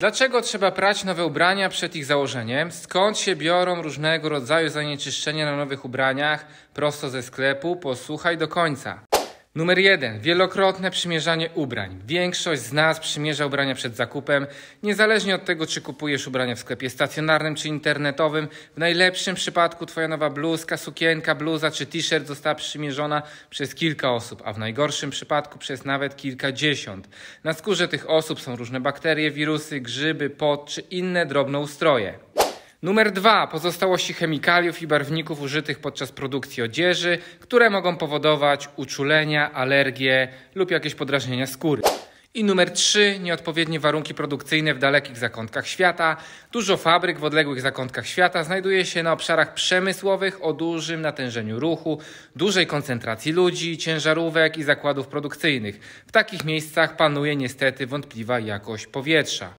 Dlaczego trzeba prać nowe ubrania przed ich założeniem? Skąd się biorą różnego rodzaju zanieczyszczenia na nowych ubraniach? Prosto ze sklepu, posłuchaj do końca. Numer jeden. Wielokrotne przymierzanie ubrań. Większość z nas przymierza ubrania przed zakupem, niezależnie od tego, czy kupujesz ubrania w sklepie stacjonarnym czy internetowym. W najlepszym przypadku twoja nowa bluzka, sukienka, bluza czy t-shirt została przymierzona przez kilka osób, a w najgorszym przypadku przez nawet kilkadziesiąt. Na skórze tych osób są różne bakterie, wirusy, grzyby, pot czy inne drobnoustroje. Numer dwa Pozostałości chemikaliów i barwników użytych podczas produkcji odzieży, które mogą powodować uczulenia, alergie lub jakieś podrażnienia skóry. I numer 3. Nieodpowiednie warunki produkcyjne w dalekich zakątkach świata. Dużo fabryk w odległych zakątkach świata znajduje się na obszarach przemysłowych o dużym natężeniu ruchu, dużej koncentracji ludzi, ciężarówek i zakładów produkcyjnych. W takich miejscach panuje niestety wątpliwa jakość powietrza.